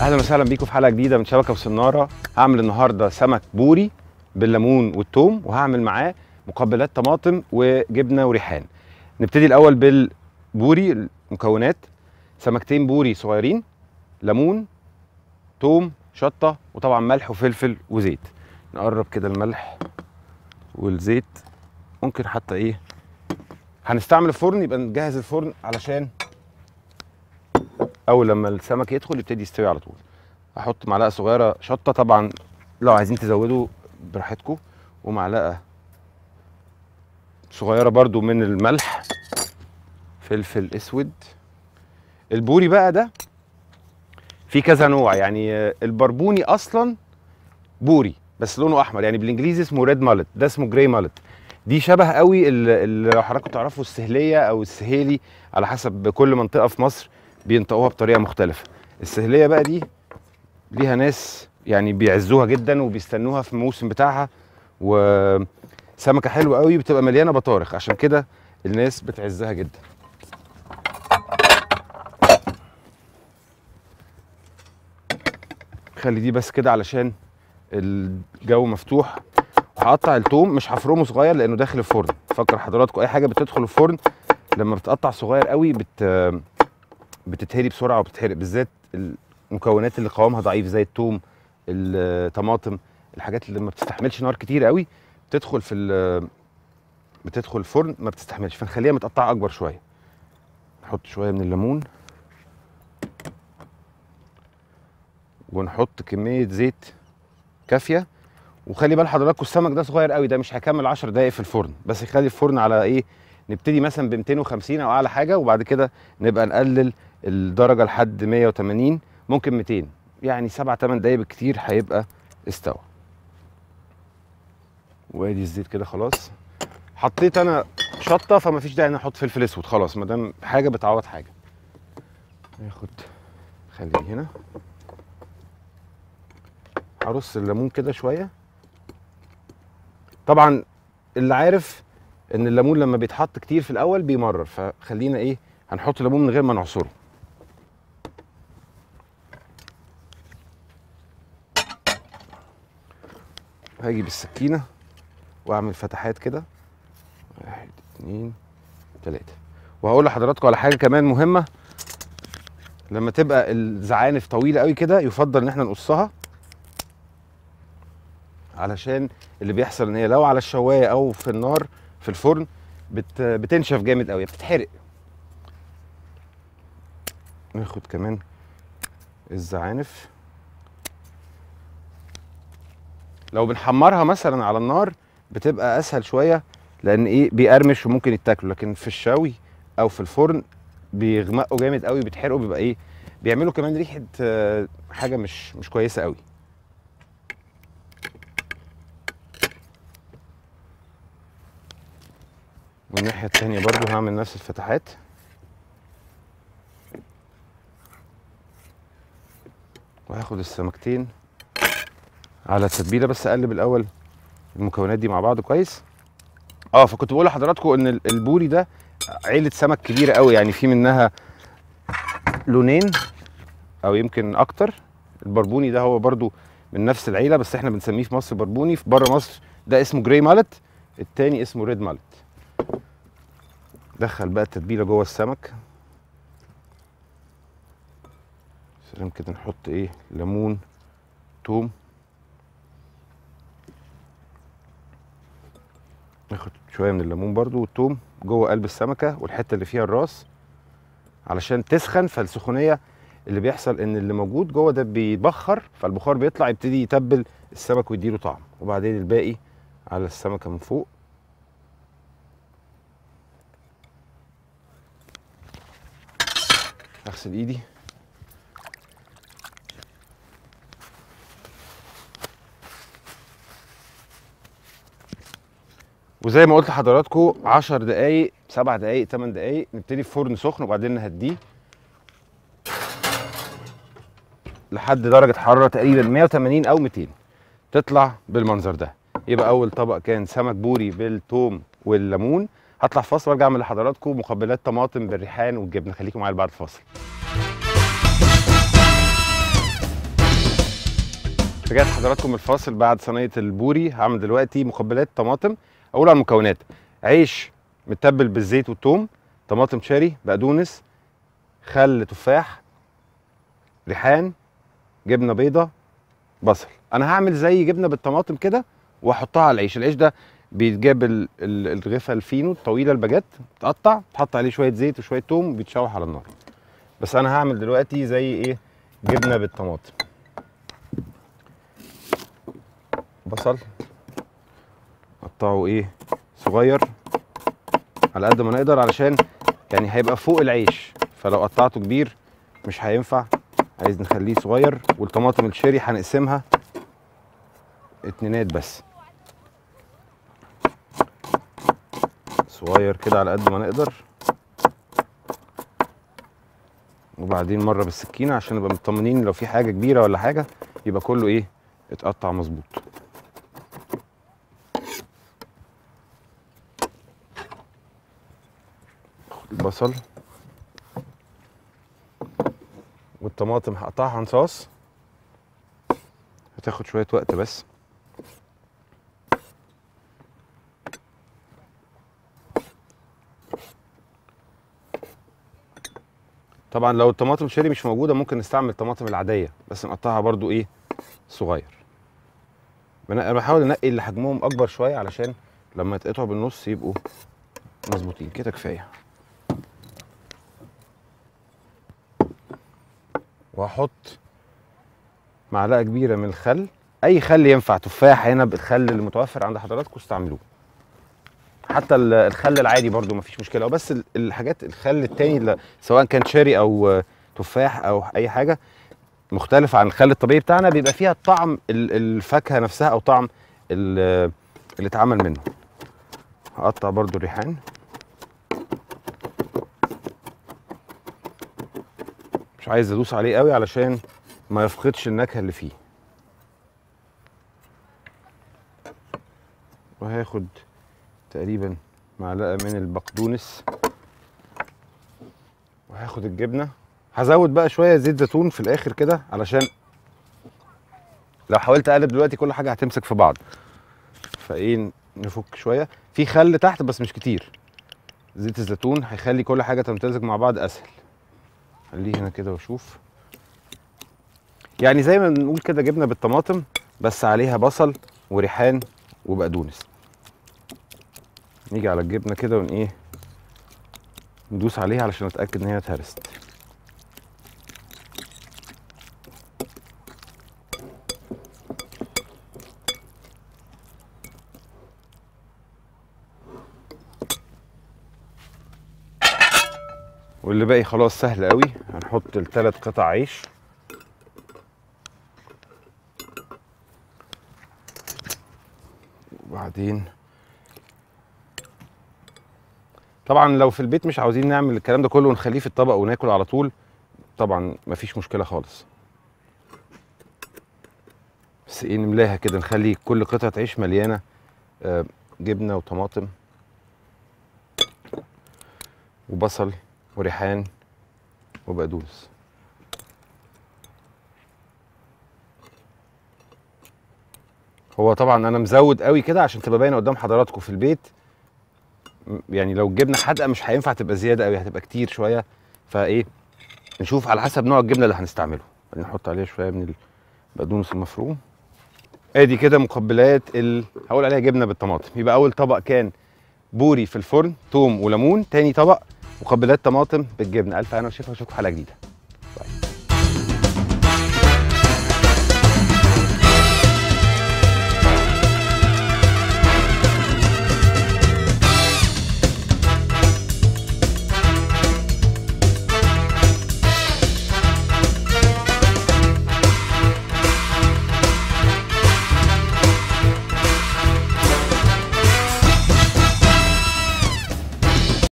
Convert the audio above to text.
اهلا وسهلا بيكم في حلقه جديده من شبكه وصناره هعمل النهارده سمك بوري بالليمون والثوم وهعمل معاه مقبلات طماطم وجبنه وريحان نبتدي الاول بالبوري المكونات سمكتين بوري صغيرين ليمون ثوم شطه وطبعا ملح وفلفل وزيت نقرب كده الملح والزيت ممكن حتى ايه هنستعمل الفرن يبقى نجهز الفرن علشان اول لما السمك يدخل يبتدي يستوي على طول احط معلقه صغيره شطه طبعا لو عايزين تزودوا براحتكم ومعلقه صغيره برضو من الملح فلفل اسود البوري بقى ده في كذا نوع يعني البربوني اصلا بوري بس لونه احمر يعني بالانجليزي اسمه ريد مالت ده اسمه جراي مالت دي شبه قوي اللي لو حضراتكم تعرفوا السهليه او السهيلي على حسب كل منطقه في مصر بينطقوها بطريقه مختلفه السهليه بقى دي ليها ناس يعني بيعزوها جدا وبيستنوها في الموسم بتاعها وسمكه حلوه قوي بتبقى مليانه بطارخ عشان كده الناس بتعزها جدا خلي دي بس كده علشان الجو مفتوح هقطع التوم مش هفرمه صغير لانه داخل الفرن فكر حضراتكم اي حاجه بتدخل الفرن لما بتقطع صغير قوي بت بتتهري بسرعه وبتتحرق بالذات المكونات اللي قوامها ضعيف زي الثوم الطماطم الحاجات اللي ما بتستحملش نار كتير قوي بتدخل في بتدخل الفرن ما بتستحملش فنخليها متقطعه اكبر شويه نحط شويه من الليمون ونحط كميه زيت كافيه وخلي بال حضراتكم السمك ده صغير قوي ده مش هيكمل 10 دقائق في الفرن بس يخلي الفرن على ايه نبتدي مثلا ب 250 او اعلى حاجه وبعد كده نبقى نقلل الدرجه لحد 180 ممكن 200 يعني 7 8 دقايق بالكتير هيبقى استوى وادي الزيت كده خلاص حطيت انا شطه فمفيش داعي ان احط فلفل اسود خلاص ما دام حاجه بتعوض حاجه ناخد خليه هنا هرص الليمون كده شويه طبعا اللي عارف ان الليمون لما بيتحط كتير في الاول بيمرر فخلينا ايه هنحط الليمون من غير ما نعصره هاجي بالسكينه واعمل فتحات كده واحد اتنين تلاته وهقول لحضراتكم على حاجه كمان مهمه لما تبقى الزعانف طويله قوي كده يفضل ان احنا نقصها علشان اللي بيحصل ان هي لو على الشوايه او في النار في الفرن بت بتنشف جامد قوي بتتحرق ناخد كمان الزعانف لو بنحمرها مثلا على النار بتبقى اسهل شويه لان ايه بيقرمش وممكن يتاكلوا لكن في الشوي او في الفرن بيغمقوا جامد قوي بيتحرقوا بيبقى ايه بيعملوا كمان ريحه آه، حاجه مش مش كويسه قوي والناحيه التانيه برضو هعمل نفس الفتحات وهاخد السمكتين على التتبيله بس اقلب الاول المكونات دي مع بعض كويس اه فكنت بقول لحضراتكم ان البوري ده عيله سمك كبيره قوي يعني في منها لونين او يمكن اكتر البربوني ده هو برضو من نفس العيله بس احنا بنسميه في مصر بربوني في بره مصر ده اسمه جراي مالت التاني اسمه ريد مالت دخل بقى التتبيله جوه السمك سلام كده نحط ايه ليمون توم ناخد شويه من الليمون برضو والثوم جوه قلب السمكه والحته اللي فيها الراس علشان تسخن فالسخونيه اللي بيحصل ان اللي موجود جوه ده بيبخر فالبخار بيطلع يبتدي يتبل السمك ويديله طعم وبعدين الباقي على السمكه من فوق اغسل ايدي وزي ما قلت لحضراتكم 10 دقايق 7 دقايق 8 دقايق نبتدي في فرن سخن وبعدين نهديه لحد درجه حراره تقريبا 180 او 200 تطلع بالمنظر ده يبقى اول طبق كان سمك بوري بالثوم والليمون هطلع فصل وارجع اعمل لحضراتكم مقبلات طماطم بالريحان والجبنه خليكم معايا بعد الفاصل رجعت حضراتكم الفاصل بعد صينيه البوري هعمل دلوقتي مقبلات طماطم اقول على المكونات عيش متبل بالزيت والثوم طماطم شاري بقدونس خل تفاح ريحان جبنه بيضه بصل انا هعمل زي جبنه بالطماطم كده واحطها على العيش العيش ده بيتجاب الغفا الفينو الطويله الباجيت تقطع تحط عليه شويه زيت وشويه توم بيتشوح على النار بس انا هعمل دلوقتي زي ايه جبنه بالطماطم بصل نقطعه ايه صغير على قد ما نقدر علشان يعني هيبقى فوق العيش فلو قطعته كبير مش هينفع عايز نخليه صغير والطماطم الشيري هنقسمها اتنينات بس صغير كده على قد ما نقدر وبعدين مره بالسكينه عشان نبقى مطمنين لو في حاجه كبيره ولا حاجه يبقى كله ايه اتقطع مظبوط البصل والطماطم هقطعها حنصاص هتاخد شويه وقت بس طبعا لو الطماطم شيري مش موجوده ممكن نستعمل الطماطم العاديه بس نقطعها برضو ايه صغير انا بحاول انقي اللي حجمهم اكبر شويه علشان لما يتقطعوا بالنص يبقوا مظبوطين كده كفايه واحط معلقه كبيره من الخل اي خل ينفع تفاح هنا بالخل المتوفر عند حضراتكم استعملوه حتى الخل العادي برده مفيش مشكله بس الحاجات الخل التاني سواء كان شاري او تفاح او اي حاجه مختلفه عن الخل الطبيعي بتاعنا بيبقى فيها طعم الفاكهه نفسها او طعم اللي اتعمل منه هقطع برده الريحان مش عايز ادوس عليه قوي علشان ما يفقدش النكهه اللي فيه وهاخد تقريبا معلقه من البقدونس وهاخد الجبنه هزود بقى شويه زيت زيتون في الاخر كده علشان لو حاولت اقلب دلوقتي كل حاجه هتمسك في بعض فايه نفك شويه في خل تحت بس مش كتير زيت الزيتون هيخلي كل حاجه تمتزج مع بعض اسهل خليه هنا كده واشوف يعني زي ما بنقول كده جبنه بالطماطم بس عليها بصل وريحان وبقدونس نيجي على الجبنه كده ون ايه ندوس عليها علشان اتاكد ان هي اتهرست واللي باقي خلاص سهل قوي هنحط الثلاث قطع عيش وبعدين طبعا لو في البيت مش عاوزين نعمل الكلام ده كله ونخليه في الطبق وناكل على طول طبعا مفيش مشكله خالص بس ايه نملاها كده نخلي كل قطعه عيش مليانه آه، جبنه وطماطم وبصل وريحان وبقدونس هو طبعا انا مزود قوي كده عشان تبقى باينه قدام حضراتكم في البيت يعني لو الجبنه حادقه مش هينفع تبقى زياده قوي هتبقى كتير شويه فايه نشوف على حسب نوع الجبنه اللي هنستعمله يعني نحط عليها شويه من البقدونس المفروم ادي كده مقبلات ال... هقول عليها جبنه بالطماطم يبقى اول طبق كان بوري في الفرن توم وليمون تاني طبق مقبلات طماطم بالجبنه الف هنا وشفا اشوفكم حلقه جديده